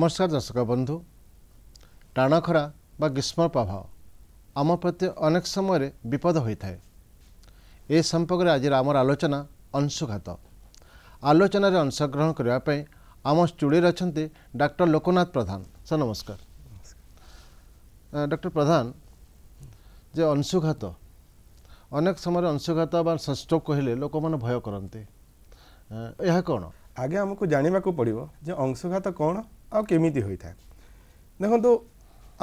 ନମସ୍କାର ଦର୍ଶକ ବନ୍ଧୁ ଟାଣ ଖରା ବା ଗ୍ରୀଷ୍ମ ପ୍ରଭାବ ଆମ ପ୍ରତି ଅନେକ ସମୟରେ ବିପଦ ହୋଇଥାଏ ଏ ସମ୍ପର୍କରେ ଆଜିର ଆମର ଆଲୋଚନା ଅଂଶୁଘାତ ଆଲୋଚନାରେ ଅଂଶଗ୍ରହଣ କରିବା ପାଇଁ ଆମ ଷ୍ଟୁଡ଼ିଓରେ ଅଛନ୍ତି ଡକ୍ଟର ଲୋକନାଥ ପ୍ରଧାନ ସାର୍ ନମସ୍କାର ଡକ୍ଟର ପ୍ରଧାନ ଯେ ଅଂଶୁଘାତ ଅନେକ ସମୟରେ ଅଂଶୁଘାତ ବା ସଂଷ୍ଟ୍ରୋକ୍ କହିଲେ ଲୋକମାନେ ଭୟ କରନ୍ତି ଏହା କ'ଣ ଆଗେ ଆମକୁ ଜାଣିବାକୁ ପଡ଼ିବ ଯେ ଅଂଶୁଘାତ କ'ଣ ଆଉ କେମିତି ହୋଇଥାଏ ଦେଖନ୍ତୁ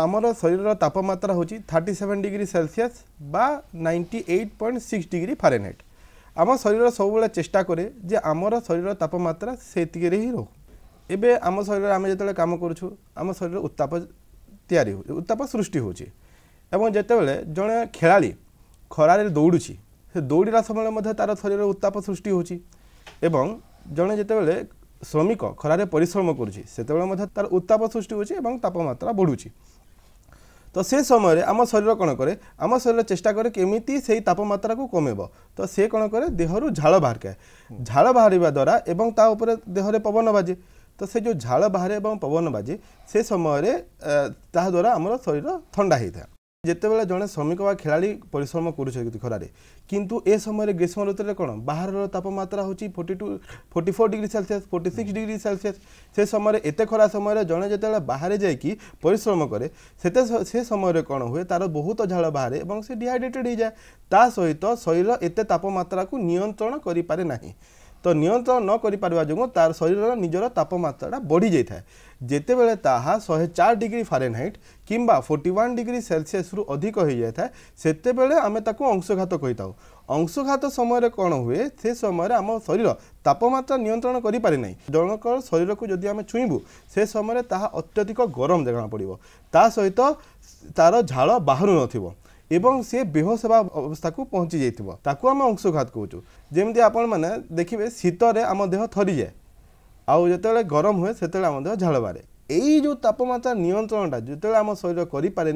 ଆମର ଶରୀରର ତାପମାତ୍ରା ହେଉଛି ଥାର୍ଟି ସେଭେନ୍ ଡିଗ୍ରୀ ସେଲସିୟସ୍ ବା ninety eight point six degree Fahrenheit ଆମ ଶରୀର ସବୁବେଳେ ଚେଷ୍ଟା କରେ ଯେ ଆମର ଶରୀରର ତାପମାତ୍ରା ସେତିକିରେ ହିଁ ରହୁ ଏବେ ଆମ ଶରୀରରେ ଆମେ ଯେତେବେଳେ କାମ କରୁଛୁ ଆମ ଶରୀରରେ ଉତ୍ତାପ ତିଆରି ହେଉଛି ଉତ୍ତାପ ସୃଷ୍ଟି ହେଉଛି ଏବଂ ଯେତେବେଳେ ଜଣେ ଖେଳାଳି ଖରାରେ ଦୌଡ଼ୁଛି ସେ ଦୌଡ଼ିଲା ସମୟରେ ମଧ୍ୟ ତା'ର ଶରୀରର ଉତ୍ତାପ ସୃଷ୍ଟି ହେଉଛି ଏବଂ ଜଣେ ଯେତେବେଳେ শ্রমিক খরার পরিশ্রম করছে সেতবে তার উত্তাপ সৃষ্টি হচ্ছে এবং তাপমাত্রা বড়ুচি তো সে সময় আমার শরীর কোণ করে আমার শরীর চেষ্টা করে কেমিতি সেই তাপমাত্রা কমেব তো সে কোণ করে দেহর ঝাল বাহারকে ঝাল বাহারা দ্বারা এবং তা উপরে দেহরে পবন বাজে তো সে যে ঝাল বাহারে এবং পবন বাজে সে সময় তাহা আমার শরীর থা হয়ে থাকে যেতবে জন শ্রমিক বা খেলাড়ি পরিশ্রম করছে খরারে কিন্তু এ সময় গ্রীষ্ম ঋতুতে কোণ বাহার তাপমাত্রা হচ্ছে forty two forty four degree Celsius forty six degree Celsius সে সময় এতে খরা সময় জন যেতবে বাহারে যাই পরিশ্রম করে সেতে সে সময় কোণ হুয়ে তার বহুত ঝাল বাহারে এবং সে ডিহাইড্রেটেড হয়ে যায় তা সহিত শরীর এতে তাপমাত্রা নিয়ন্ত্রণ করে পারে না ନିୟନ୍ତ୍ରଣ ନ କରିପାରିବା ଯୋଗୁଁ ତା'ର ଶରୀରର ନିଜର ତାପମାତ୍ରାଟା ବଢ଼ିଯାଇଥାଏ ଯେତେବେଳେ ତାହା ଶହେ ଚାରି ଡିଗ୍ରୀ ଫାରେନହାଇଟ୍ କିମ୍ବା ଫୋର୍ଟି ୱାନ୍ ଡିଗ୍ରୀ ସେଲସିୟସ୍ରୁ ଅଧିକ ହୋଇଯାଇଥାଏ ସେତେବେଳେ ଆମେ ତାକୁ ଅଂଶଘାତ କହିଥାଉ ଅଂଶଘାତ ସମୟରେ କ'ଣ ହୁଏ ସେ ସମୟରେ ଆମ ଶରୀର ତାପମାତ୍ରା ନିୟନ୍ତ୍ରଣ କରିପାରେ ନାହିଁ ଜଣଙ୍କର ଶରୀରକୁ ଯଦି ଆମେ ଛୁଇଁବୁ ସେ ସମୟରେ ତାହା ଅତ୍ୟଧିକ ଗରମ ଜଣାପଡ଼ିବ ତା ସହିତ ତା'ର ଝାଳ ବାହାରୁ ନଥିବ এবং সে বেহোস হওয়া অবস্থাকে পঁচি যাই তাকে আমি অংশঘাত কৌছু যেমি আপন মানে দেখবে শীতরে আমার দেহ থরি যায় আতবে গরম হুয়ে সেতবে আমার দেহ ঝাল বাড়ে এই যে তাপমাত্রা নিয়ন্ত্রণটা যেত আমার শরীর করে পারে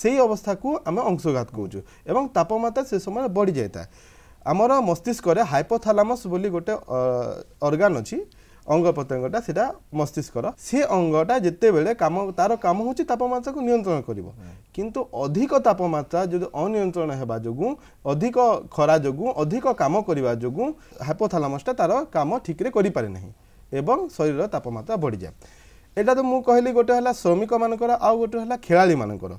সেই অবস্থাকে আমি অংশঘাত কৌছু এবং তাপমাত্রা সে সময় বড়ি যাই আমার মস্তিষ্করে হাইপোথালামস বলে গোটে অর্গান অ ଅଙ୍ଗ ପ୍ରତ୍ୟଙ୍ଗଟା ସେଇଟା ମସ୍ତିଷ୍କର ସେ ଅଙ୍ଗଟା ଯେତେବେଳେ କାମ ତାର କାମ ହେଉଛି ତାପମାତ୍ରାକୁ ନିୟନ୍ତ୍ରଣ କରିବ କିନ୍ତୁ ଅଧିକ ତାପମାତ୍ରା ଯଦି ଅନିୟନ୍ତ୍ରଣ ହେବା ଯୋଗୁଁ ଅଧିକ ଖରା ଯୋଗୁଁ ଅଧିକ କାମ କରିବା ଯୋଗୁଁ ହାପୋଥାଲାମସ୍ଟା ତାର କାମ ଠିକ୍ରେ କରିପାରେ ନାହିଁ ଏବଂ ଶରୀରର ତାପମାତ୍ରା ବଢ଼ିଯାଏ ଏଇଟା ତ ମୁଁ କହିଲି ଗୋଟେ ହେଲା ଶ୍ରମିକମାନଙ୍କର ଆଉ ଗୋଟେ ହେଲା ଖେଳାଳିମାନଙ୍କର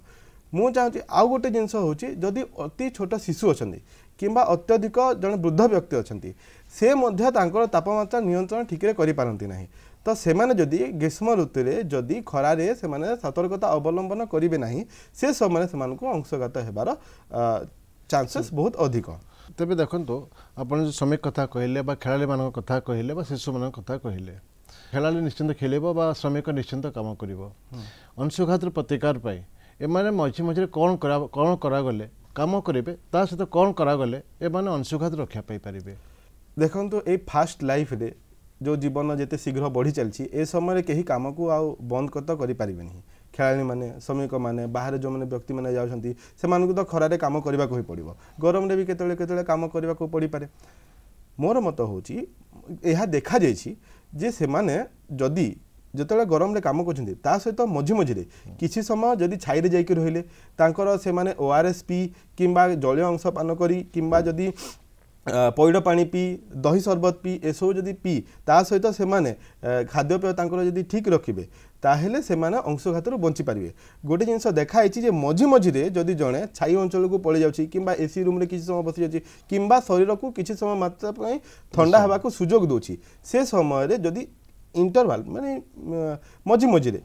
ମୁଁ ଚାହୁଁଛି ଆଉ ଗୋଟେ ଜିନିଷ ହେଉଛି ଯଦି ଅତି ଛୋଟ ଶିଶୁ ଅଛନ୍ତି କିମ୍ବା ଅତ୍ୟଧିକ ଜଣେ ବୃଦ୍ଧ ବ୍ୟକ୍ତି ଅଛନ୍ତି ସେ ମଧ୍ୟ ତାଙ୍କର ତାପମାତ୍ରା ନିୟନ୍ତ୍ରଣ ଠିକରେ କରିପାରନ୍ତି ନାହିଁ ତ ସେମାନେ ଯଦି ଗ୍ରୀଷ୍ମ ଋତୁରେ ଯଦି ଖରାରେ ସେମାନେ ସତର୍କତା ଅବଲମ୍ବନ କରିବେ ନାହିଁ ସେ ସମୟରେ ସେମାନଙ୍କୁ ଅଂଶଘାତ ହେବାର ଚାନ୍ସେସ୍ ବହୁତ ଅଧିକ ତେବେ ଦେଖନ୍ତୁ ଆପଣ ଯେଉଁ ଶ୍ରମିକ କଥା କହିଲେ ବା ଖେଳାଳିମାନଙ୍କ କଥା କହିଲେ ବା ଶିଶୁମାନଙ୍କ କଥା କହିଲେ ଖେଳାଳି ନିଶ୍ଚିନ୍ତ ଖେଳିବ ବା ଶ୍ରମିକ ନିଶ୍ଚିନ୍ତ କାମ କରିବ ଅଂଶୁଘାତର ପ୍ରତିକାର ପାଇଁ ଏମାନେ ମଝି ମଝିରେ କ'ଣ କରା କ'ଣ କରାଗଲେ କାମ କରିବେ ତା ସହିତ କ'ଣ କରାଗଲେ ଏମାନେ ଅଂଶୁଘାତ ରକ୍ଷା ପାଇପାରିବେ ଦେଖନ୍ତୁ ଏଇ ଫାଷ୍ଟ ଲାଇଫରେ ଯେଉଁ ଜୀବନ ଯେତେ ଶୀଘ୍ର ବଢ଼ି ଚାଲିଛି ଏ ସମୟରେ କେହି କାମକୁ ଆଉ ବନ୍ଦ ତ କରିପାରିବେ ନାହିଁ ଖେଳାଳିମାନେ ଶ୍ରମିକମାନେ ବାହାରେ ଯେଉଁମାନେ ବ୍ୟକ୍ତିମାନେ ଯାଉଛନ୍ତି ସେମାନଙ୍କୁ ତ ଖରାରେ କାମ କରିବାକୁ ହିଁ ପଡ଼ିବ ଗରମରେ ବି କେତେବେଳେ କେତେବେଳେ କାମ କରିବାକୁ ପଡ଼ିପାରେ ମୋର ମତ ହେଉଛି ଏହା ଦେଖାଯାଇଛି ଯେ ସେମାନେ ଯଦି ଯେତେବେଳେ ଗରମରେ କାମ କରୁଛନ୍ତି ତା ସହିତ ମଝି ମଝିରେ କିଛି ସମୟ ଯଦି ଛାଇରେ ଯାଇକି ରହିଲେ ତାଙ୍କର ସେମାନେ ଓ ଆର୍ ଏସ୍ ପି କିମ୍ବା ଜଳୀୟ ଅଂଶ ପାନ କରି କିମ୍ବା ଯଦି ପଇଡ଼ ପାଣି ପିଇ ଦହି ସରବତ ପିଇ ଏସବୁ ଯଦି ପିଇ ତା ସହିତ ସେମାନେ ଖାଦ୍ୟପେୟ ତାଙ୍କର ଯଦି ଠିକ୍ ରଖିବେ ତାହେଲେ ସେମାନେ ଅଂଶଘାତରୁ ବଞ୍ଚିପାରିବେ ଗୋଟେ ଜିନିଷ ଦେଖାହେଇଛି ଯେ ମଝି ମଝିରେ ଯଦି ଜଣେ ଛାଇ ଅଞ୍ଚଳକୁ ପଳେଇ ଯାଉଛି କିମ୍ବା ଏସି ରୁମ୍ରେ କିଛି ସମୟ ବସିଯାଉଛି କିମ୍ବା ଶରୀରକୁ କିଛି ସମୟ ମାତ୍ରା ପାଇଁ ଥଣ୍ଡା ହେବାକୁ ସୁଯୋଗ ଦେଉଛି ସେ ସମୟରେ ଯଦି ইন্টারভাল মানে মঝি মঝিরে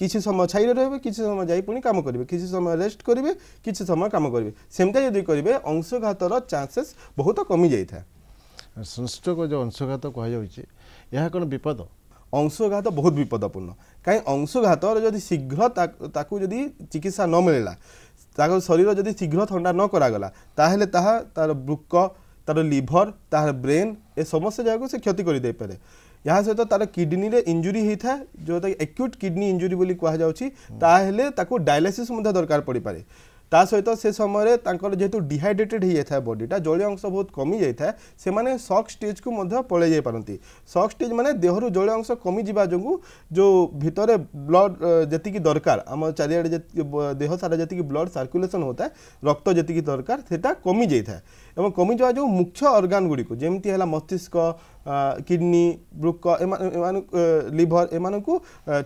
কিছু সময় ছাইরে রহবে কিছু সময় যাই পুঁ কাম করবে কিছু সময় রেস্ট করবে কিছু সময় কাম করবে সেমটা যদি করবে অংশঘাতর চান্সেস বহুত কমি যাই থাকে ସଂଷ୍ଟୋକ ଯେଉଁ ଅଂଶଘାତ କୁହାଯାଉଛି ଏହା କ'ଣ ବିପଦ ଅଂଶଘାତ ବହୁତ ବିପଦପୂର୍ଣ୍ଣ କାହିଁ ଅଂଶଘାତର ଯଦି ଶୀଘ୍ର ତାକୁ ଯଦି ଚିକିତ୍ସା ନ ମିଳିଲା ତାକୁ ଶରୀର ଯଦି ଶୀଘ୍ର ଥଣ୍ଡା ନ କରାଗଲା ତାହେଲେ ତାହା ତାର ବୃକ ତାର ଲିଭର ତାହାର ବ୍ରେନ୍ ଏ ସମସ୍ତ ଜାଗାକୁ ସେ କ୍ଷତି କରିଦେଇପାରେ ଏହା ସହିତ ତାର କିଡ଼ନୀରେ ଇଞ୍ଜୁରି ହେଇଥାଏ ଯେଉଁଟାକି ଏକ୍ୟୁଟ୍ କିଡ଼ନୀ ଇଞ୍ଜୁରି ବୋଲି କୁହାଯାଉଛି ତାହେଲେ ତାକୁ ଡାୟାଲିସିସ୍ ମଧ୍ୟ ଦରକାର ପଡ଼ିପାରେ ତା ସହିତ ସେ ସମୟରେ ତାଙ୍କର ଯେହେତୁ ଡିହାଇଡ୍ରେଟେଡ୍ ହେଇଯାଇଥାଏ ବଡିଟା ଜଳୀୟ ଅଂଶ ବହୁତ କମିଯାଇଥାଏ ସେମାନେ ସକ୍ ଷ୍ଟେଜ୍କୁ ମଧ୍ୟ ପଳାଇ ଯାଇପାରନ୍ତି ସକ୍ ଷ୍ଟେଜ୍ ମାନେ ଦେହରୁ ଜଳୀୟ ଅଂଶ କମିଯିବା ଯୋଗୁଁ ଯେଉଁ ଭିତରେ ବ୍ଲଡ଼ ଯେତିକି ଦରକାର ଆମ ଚାରିଆଡ଼େ ଦେହ ସାରା ଯେତିକି ବ୍ଲଡ଼ ସାର୍କୁଲେସନ୍ ହେଉଥାଏ ରକ୍ତ ଯେତିକି ଦରକାର ସେଇଟା କମିଯାଇଥାଏ ଏବଂ କମିଯିବା ଯେଉଁ ମୁଖ୍ୟ ଅର୍ଗାନ ଗୁଡ଼ିକୁ ଯେମିତି ହେଲା ମସ୍ତିଷ୍କ କିଡ଼ନୀ ବୃକ ଏମାନଙ୍କୁ ଲିଭର ଏମାନଙ୍କୁ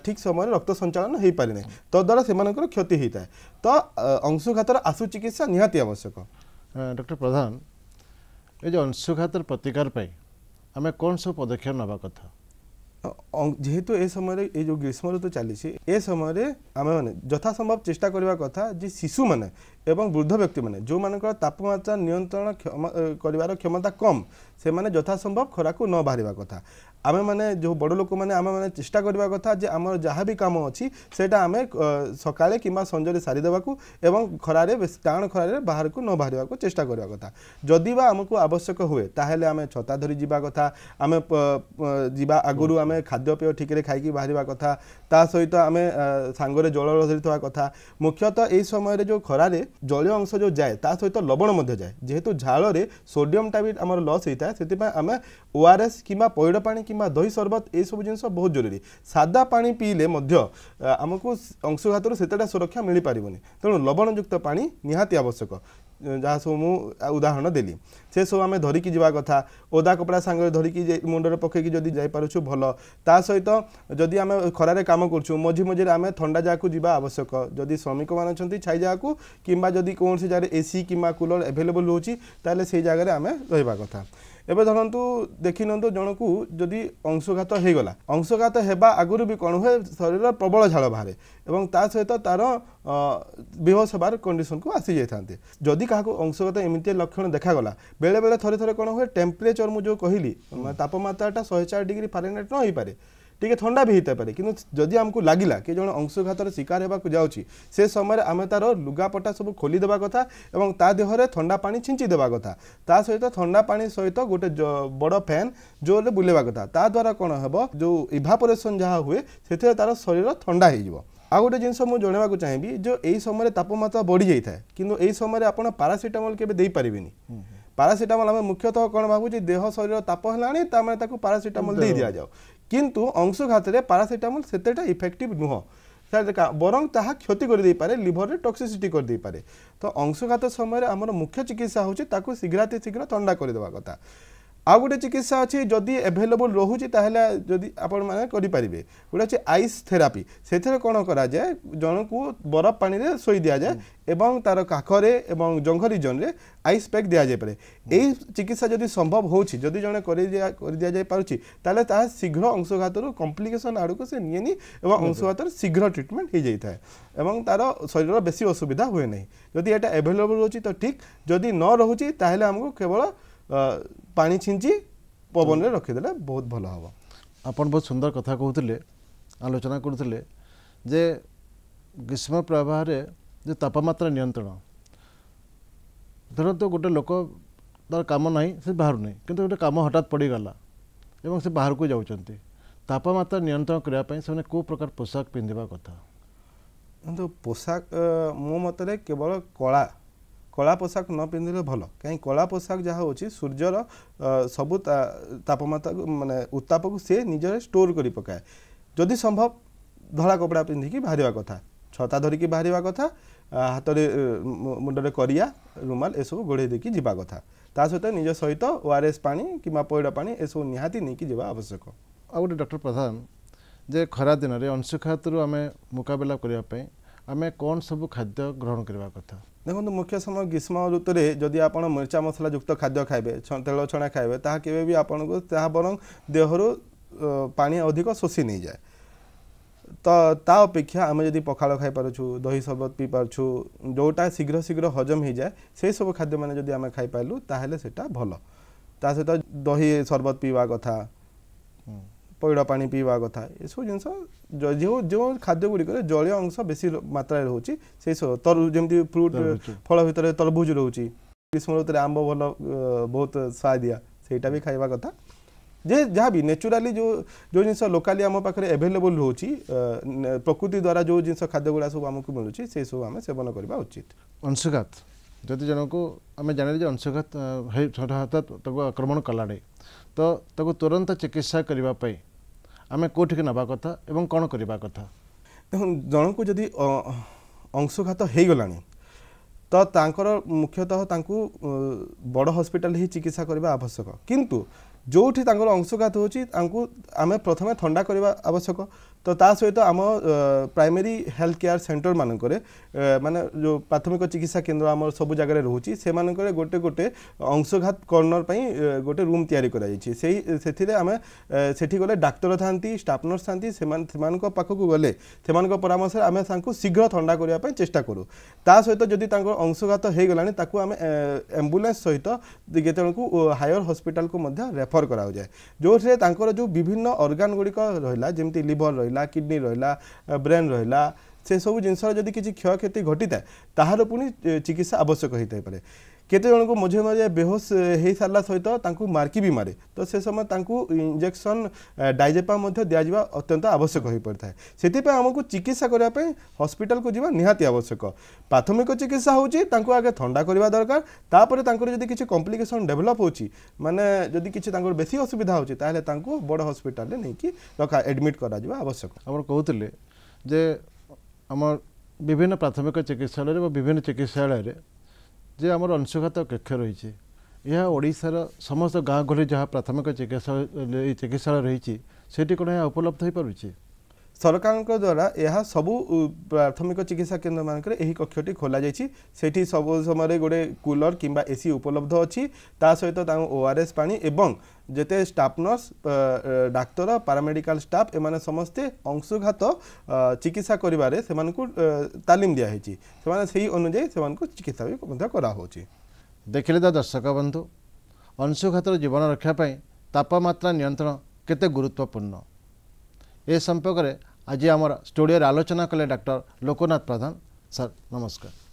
ଠିକ୍ ସମୟରେ ରକ୍ତ ସଞ୍ଚାଳନ ହୋଇପାରେ ନାହିଁ ତଦ୍ୱାରା ସେମାନଙ୍କର କ୍ଷତି ହୋଇଥାଏ ତ ଅଂଶୁଘାତର ଆଶୁ ଚିକିତ୍ସା ନିହାତି ଆବଶ୍ୟକ ଡକ୍ଟର ପ୍ରଧାନ ଏ ଯେଉଁ ଅଂଶୁଘାତର ପ୍ରତିକାର ପାଇଁ ଆମେ କ'ଣ ସବୁ ପଦକ୍ଷେପ ନେବା କଥା যেহেতু এ সময় এই যে গ্রীষ্ম ঋতু চালছে এ সময় আমি যথাসম্ভব চেষ্টা করা কথা যে শিশু মানে ଏବଂ ବୃଦ୍ଧ ବ୍ୟକ୍ତିମାନେ ଯେଉଁମାନଙ୍କର ତାପମାତ୍ରା ନିୟନ୍ତ୍ରଣ କରିବାର କ୍ଷମତା କମ୍ ସେମାନେ ଯଥାସମ୍ଭବ ଖରାକୁ ନ ବାହାରିବା କଥା ଆମେମାନେ ଯେଉଁ ବଡ଼ ଲୋକମାନେ ଆମେମାନେ ଚେଷ୍ଟା କରିବା କଥା ଯେ ଆମର ଯାହା ବି କାମ ଅଛି ସେଇଟା ଆମେ ସକାଳେ କିମ୍ବା ସଞ୍ଜରେ ସାରିଦେବାକୁ ଏବଂ ଖରାରେ ବେଶୀ ଟାଣ ଖରାରେ ବାହାରକୁ ନ ବାହାରିବାକୁ ଚେଷ୍ଟା କରିବା କଥା ଯଦି ବା ଆମକୁ ଆବଶ୍ୟକ ହୁଏ ତାହେଲେ ଆମେ ଛତା ଧରି ଯିବା କଥା ଆମେ ଯିବା ଆଗରୁ ଆମେ ଖାଦ୍ୟପେୟ ଠିକରେ ଖାଇକି ବାହାରିବା କଥା ତା ସହିତ ଆମେ ସାଙ୍ଗରେ ଜଳ ଧରିଥିବା କଥା ମୁଖ୍ୟତଃ ଏହି ସମୟରେ ଯେଉଁ ଖରାରେ জলীয় অংশ ଯେଉଁ ଯାଏ ତା ସହିତ ଲବଣ ମଧ୍ୟ ଯାଏ ଯେହେତୁ ଝାଳରେ ସୋଡ଼ିୟମଟା ବି ଆମର ଲସ୍ ହୋଇଥାଏ ସେଥିପାଇଁ ଆମେ ଓ ଆର୍ ଏସ୍ କିମ୍ବା ପଇଡ଼ ପାଣି କିମ୍ବା ଦହି ସରବତ ଏସବୁ ଜିନିଷ ବହୁତ ଜରୁରୀ ସାଦା ପାଣି ପିଇଲେ ମଧ୍ୟ ଆମକୁ ଅଂଶଘାତରୁ ସେତେଟା ସୁରକ୍ଷା ମିଳିପାରିବନି ତେଣୁ ଲବଣଯୁକ୍ତ ପାଣି ନିହାତି ଆବଶ୍ୟକ ଯାହା ସବୁ ମୁଁ ଉଦାହରଣ ଦେଲି ସେସବୁ ଆମେ ଧରିକି ଯିବା କଥା ଓଦା କପଡ଼ା ସାଙ୍ଗରେ ଧରିକି ମୁଣ୍ଡରେ ପକାଇକି ଯଦି ଯାଇପାରୁଛୁ ଭଲ ତା ସହିତ ଯଦି ଆମେ ଖରାରେ କାମ କରୁଛୁ ମଝି ମଝିରେ ଆମେ ଥଣ୍ଡା ଜାଗାକୁ ଯିବା ଆବଶ୍ୟକ ଯଦି ଶ୍ରମିକମାନେ ଅଛନ୍ତି ଛାଇ ଜାଗାକୁ କିମ୍ବା ଯଦି କୌଣସି ଜାଗାରେ ଏସି କିମ୍ବା କୁଲର ଆଭେଲେବଲ୍ ହେଉଛି ତାହେଲେ ସେଇ ଜାଗାରେ ଆମେ ରହିବା କଥା এবে ধরন্তু দেখি নিয়ন্তু জনকু যদি অংশঘাত হয়েগলা অংশঘাত হওয়া আগর বি কণ হুয়ে শরীর প্রবল ঝাল বাহে এবং তা সহিত তার বিহস হবার কন্ডিশন কু আসি যাই থাকে যদি কাহকু অংশগত এমিতি লক্ষণ দেখাগলা বেড়ে বেড়ে থরে থরে কণ হুয়ে টেম্পরেচর মু যে কহিলি তাপমাত্রাটা শহে ডিগ্রি ফারেনহাইট ন হয়ে টিকে ଥଣ୍ଡା ବି ହେଇଥାଇପାରେ କିନ୍ତୁ ଯଦି ଆମକୁ ଲାଗିଲା କି ଜଣେ ଅଂଶୁଘାତର ଶିକାର ହେବାକୁ ଯାଉଛି ସେ ସମୟରେ ଆମେ ତା'ର ଲୁଗାପଟା ସବୁ ଖୋଲିଦେବା କଥା ଏବଂ ତା ଦେହରେ ଥଣ୍ଡା ପାଣି ଛିଞ୍ଚି ଦେବା କଥା ତା ସହିତ ଥଣ୍ଡା ପାଣି ସହିତ ଗୋଟେ ବଡ଼ ଫ୍ୟାନ୍ ଜୋରରେ ବୁଲେଇବା କଥା ତା ଦ୍ୱାରା କ'ଣ ହେବ ଯେଉଁ ଇଭାପୋରେସନ୍ ଯାହା ହୁଏ ସେଥିରେ ତା'ର ଶରୀର ଥଣ୍ଡା ହେଇଯିବ ଆଉ ଗୋଟେ ଜିନିଷ ମୁଁ ଜଣାଇବାକୁ ଚାହିଁବି ଯେଉଁ ଏହି ସମୟରେ ତାପମାତ୍ରା ବଢ଼ିଯାଇଥାଏ କିନ୍ତୁ ଏହି ସମୟରେ ଆପଣ ପାରାସିଟାମଲ୍ କେବେ ଦେଇପାରିବେନି ପାରାସିଟାମଲ୍ ଆମେ ମୁଖ୍ୟତଃ କ'ଣ ଭାବୁଛି ଦେହ ଶରୀର ତାପ ହେଲାଣି ତାମାନେ ତାକୁ ପାରାସିଟାମଲ୍ ଦେଇ ଦିଆଯାଉ কিন্তু অংশঘাতরে প্যারাসিটামল সেতটা ইফেক্টিভ নুহ বরং তাহা ক্ষতি করে পারে লিভরের টক্সিসিটি করে পারে তো অংশঘাত সময় আমার মুখ্য চিকিৎসা হচ্ছে তাকে শীঘ্রাতি শীঘ্র থা করে দেওয়া কথা ଆଉ ଗୋଟେ ଚିକିତ୍ସା ଅଛି ଯଦି ଏଭେଲେବୁଲ୍ ରହୁଛି ତାହେଲେ ଯଦି ଆପଣମାନେ କରିପାରିବେ ଗୋଟେ ଅଛି ଆଇସ୍ ଥେରାପି ସେଥିରେ କ'ଣ କରାଯାଏ ଜଣକୁ ବରଫ ପାଣିରେ ଶୋଇ ଦିଆଯାଏ এবং তার কাখরে এবং জঙ্ঘরি জোনরে আইস প্যাক দিয়া যাইপরে এই চিকিৎসা যদি সম্ভব হচ্ছে যদি জনে করে দিয়া যাই পারুছি তাহলে তাহা শীঘ্র অংশঘাতর কমপ্লিকেসন আড়ক সে নিয়ে নি এবং অংশঘাতর শীঘ্র ট্রিটমেন্ট হয়ে যাই থাকে এবং তার শরীরর বেশি অসুবিধা হুয়ে না যদি এটা এভেলেবল রয়েছে তো ঠিক যদি ন রয়েছে তাহলে আমাকে কেবল ପାଣି ଛିଞ୍ଚି ପବନରେ ରଖିଦେଲେ ବହୁତ ଭଲ ହେବ ଆପଣ ବହୁତ ସୁନ୍ଦର କଥା କହୁଥିଲେ ଆଲୋଚନା କରୁଥିଲେ ଯେ ଗ୍ରୀଷ୍ମ ପ୍ରବାହରେ ଯେ ତାପମାତ୍ରା ନିୟନ୍ତ୍ରଣ ଧରନ୍ତୁ ଗୋଟେ ଲୋକ ତାର କାମ ନାହିଁ ସେ ବାହାରୁ ନାହିଁ କିନ୍ତୁ ଗୋଟେ କାମ ହଠାତ୍ ପଡ଼ିଗଲା ଏବଂ ସେ ବାହାରକୁ ଯାଉଛନ୍ତି ତାପମାତ୍ରା ନିୟନ୍ତ୍ରଣ କରିବା ପାଇଁ ସେମାନେ କେଉଁ ପ୍ରକାର ପୋଷାକ ପିନ୍ଧିବା କଥା କିନ୍ତୁ ପୋଷାକ ମୋ ମତରେ କେବଳ କଳା କଳା ପୋଷାକ ନ ପିନ୍ଧିଲେ ଭଲ କାହିଁକି କଳା ପୋଷାକ ଯାହା ହେଉଛି ସୂର୍ଯ୍ୟର ସବୁ ତାପମାତ୍ରାକୁ ମାନେ ଉତ୍ତାପକୁ ସେ ନିଜରେ ଷ୍ଟୋର୍ କରି ପକାଏ ଯଦି ସମ୍ଭବ ଧଳା କପଡ଼ା ପିନ୍ଧିକି ବାହାରିବା କଥା ଛତା ଧରିକି ବାହାରିବା କଥା ହାତରେ ମୁଣ୍ଡରେ କରିଆ ରୁମାଲ ଏସବୁ ଗୋଡ଼େଇ ଦେଇକି ଯିବା କଥା ତା ସହିତ ନିଜ ସହିତ ଓଆର୍ଏସ୍ ପାଣି କିମ୍ବା ପଇଡ଼ ପାଣି ଏସବୁ ନିହାତି ନେଇକି ଯିବା ଆବଶ୍ୟକ ଆଉ ଗୋଟେ ଡକ୍ଟର ପ୍ରଧାନ ଯେ ଖରା ଦିନରେ ଅଂଶୁଘାତରୁ ଆମେ ମୁକାବିଲା କରିବା ପାଇଁ ଆମେ କ'ଣ ସବୁ ଖାଦ୍ୟ ଗ୍ରହଣ କରିବା କଥା ଦେଖନ୍ତୁ ମୁଖ୍ୟ ସମୟ ଗ୍ରୀଷ୍ମ ଋତୁରେ ଯଦି ଆପଣ ମିର୍ଚା ମସଲାଯୁକ୍ତ ଖାଦ୍ୟ ଖାଇବେ ତେଲ ଛଣା ଖାଇବେ ତାହା କେବେ ବି ଆପଣଙ୍କୁ ତାହା ବରଂ ଦେହରୁ ପାଣି ଅଧିକ ଶୋଷି ନେଇଯାଏ ତ ତା ଅପେକ୍ଷା ଆମେ ଯଦି ପଖାଳ ଖାଇପାରୁଛୁ ଦହି ସର୍ବତ ପିଇପାରୁଛୁ ଯେଉଁଟା ଶୀଘ୍ର ଶୀଘ୍ର ହଜମ ହେଇଯାଏ ସେହିସବୁ ଖାଦ୍ୟମାନେ ଯଦି ଆମେ ଖାଇପାରିଲୁ ତାହେଲେ ସେଇଟା ଭଲ ତା ସହିତ ଦହି ସର୍ବତ ପିଇବା କଥା पैड़ पा पीवा कथा ये सब जिन जो जो खाद्य गुड़िक जलय अंश बेस मात्रा रोचे से जमी फ्रुट फल भितर तरभुज रोचे ग्रीष्म ऋतु आंब भल बहुत सा स्वादिया सहीटा भी खाइबा कथा जे जहाँ भी नेचुराली जो जो जिन लोकाली आम पाखे एभेलेबुल रोच प्रकृति द्वारा जो जिन खाद्य गुड़ा सब आमको मिलूँ से सब आम सेवन करवा उचित अंशघात जो जन को आम जानी अंशघात हठात आक्रमण कला तो तुरंत चिकित्सा करने ଆମେ କେଉଁଠିକି ନେବା କଥା ଏବଂ କ'ଣ କରିବା କଥା ଦେଖନ୍ତୁ ଜଣଙ୍କୁ ଯଦି ଅଂଶଘାତ ହେଇଗଲାଣି ତ ତାଙ୍କର ମୁଖ୍ୟତଃ ତାଙ୍କୁ ବଡ଼ ହସ୍ପିଟାଲ ହିଁ ଚିକିତ୍ସା କରିବା ଆବଶ୍ୟକ କିନ୍ତୁ ଯେଉଁଠି ତାଙ୍କର ଅଂଶଘାତ ହେଉଛି ତାଙ୍କୁ ଆମେ ପ୍ରଥମେ ଥଣ୍ଡା କରିବା ଆବଶ୍ୟକ ତ ତା ସହିତ ଆମ ପ୍ରାଇମେରୀ ହେଲ୍ଥ କେୟାର ସେଣ୍ଟର ମାନଙ୍କରେ ମାନେ ଯେଉଁ ପ୍ରାଥମିକ ଚିକିତ୍ସା କେନ୍ଦ୍ର ଆମର ସବୁ ଜାଗାରେ ରହୁଛି ସେମାନଙ୍କରେ ଗୋଟେ ଗୋଟେ ଅଂଶଘାତ କର୍ଣ୍ଣର ପାଇଁ ଗୋଟେ ରୁମ୍ ତିଆରି କରାଯାଇଛି ସେଇ ସେଥିରେ ଆମେ ସେଠି ଗଲେ ଡାକ୍ତର ଥାନ୍ତି ଷ୍ଟାଫ୍ ନର୍ସ ଥାନ୍ତି ସେମାନେ ସେମାନଙ୍କ ପାଖକୁ ଗଲେ ସେମାନଙ୍କ ପରାମର୍ଶରେ ଆମେ ତାଙ୍କୁ ଶୀଘ୍ର ଥଣ୍ଡା କରିବା ପାଇଁ চেষ্টা কৰো তা সহিত যদি তাঙ্ক অংশঘাত হয়ে গলানি তাকে আমি আম্বুলান্স সহিত কেতজনক হায়ার হসপিটাল কু রেফর করা যায় যে তাঁর যে বিভিন্ন অর্গান গুড়িক রহলা যেমি লিভর রহলা ରହିଲା କିଡ଼ନୀ ରହିଲା ବ୍ରେନ୍ ରହିଲା ସେସବୁ ଜିନିଷର ଯଦି କିଛି କ୍ଷୟକ୍ଷତି ଘଟିଥାଏ ତାହାର ପୁଣି ଚିକିତ୍ସା ଆବଶ୍ୟକ ହୋଇଥାଇପାରେ କେତେଜଣଙ୍କୁ ମଝିରେ ମଝିରେ ବେହୋସ ହୋଇସାରିଲା ସହିତ ତାଙ୍କୁ ମାର୍କି ବି ମାରେ ତ ସେ ସମୟ ତାଙ୍କୁ ଇଞ୍ଜେକ୍ସନ୍ ଡାଇଜେପା ମଧ୍ୟ ଦିଆଯିବା ଅତ୍ୟନ୍ତ ଆବଶ୍ୟକ ହୋଇପଡ଼ିଥାଏ ସେଥିପାଇଁ ଆମକୁ ଚିକିତ୍ସା କରିବା ପାଇଁ ହସ୍ପିଟାଲକୁ ଯିବା ନିହାତି ଆବଶ୍ୟକ ପ୍ରାଥମିକ ଚିକିତ୍ସା ହେଉଛି ତାଙ୍କୁ ଆଗେ ଥଣ୍ଡା କରିବା ଦରକାର ତାପରେ ତାଙ୍କର ଯଦି କିଛି କମ୍ପ୍ଲିକେସନ୍ ଡେଭଲପ୍ ହେଉଛି ମାନେ ଯଦି କିଛି ତାଙ୍କର ବେଶୀ ଅସୁବିଧା ହେଉଛି ତାହେଲେ ତାଙ୍କୁ ବଡ଼ ହସ୍ପିଟାଲରେ ନେଇକି ରଖା ଆଡ଼ମିଟ୍ କରାଯିବା ଆବଶ୍ୟକ ଆପଣ କହୁଥିଲେ ଯେ ଆମର ବିଭିନ୍ନ ପ୍ରାଥମିକ ଚିକିତ୍ସାଳୟରେ ବା ବିଭିନ୍ନ ଚିକିତ୍ସାଳୟରେ ଯେ ଆମର ଅଂଶଘାତ କକ୍ଷ ରହିଛି ଏହା ଓଡ଼ିଶାର ସମସ୍ତ ଗାଁ ଗହଳି ଯାହା ପ୍ରାଥମିକ ଚିକିତ୍ସାଳୟ ଚିକିତ୍ସାଳୟ ରହିଛି ସେଇଠି କ'ଣ ଏହା ଉପଲବ୍ଧ ହେଇପାରୁଛି ସରକାରଙ୍କ ଦ୍ୱାରା ଏହା ସବୁ ପ୍ରାଥମିକ ଚିକିତ୍ସା କେନ୍ଦ୍ରମାନଙ୍କରେ ଏହି କକ୍ଷଟି ଖୋଲାଯାଇଛି ସେଠି ସବୁ ସମୟରେ ଗୋଟେ କୁଲର କିମ୍ବା ଏସି ଉପଲବ୍ଧ ଅଛି ତା ସହିତ ତାଙ୍କୁ ଓଆର୍ଏସ୍ ପାଣି ଏବଂ ଯେତେ ଷ୍ଟାଫ୍ ନର୍ସ ଡାକ୍ତର ପାରାମେଡ଼ିକାଲ ଷ୍ଟାଫ୍ ଏମାନେ ସମସ୍ତେ ଅଂଶୁଘାତ ଚିକିତ୍ସା କରିବାରେ ସେମାନଙ୍କୁ ତାଲିମ ଦିଆହେଇଛି ସେମାନେ ସେହି ଅନୁଯାୟୀ ସେମାନଙ୍କୁ ଚିକିତ୍ସା ବି ମଧ୍ୟ କରାହେଉଛି ଦେଖିଲେ ତ ଦର୍ଶକ ବନ୍ଧୁ ଅଂଶୁଘାତର ଜୀବନ ରକ୍ଷା ପାଇଁ ତାପମାତ୍ରା ନିୟନ୍ତ୍ରଣ କେତେ ଗୁରୁତ୍ୱପୂର୍ଣ୍ଣ এ সম্পর্কের আজ আমার স্টুডিওরে আলোচনা কলে ডাক্তার লোকনাথ প্রধান স্যার নমস্কার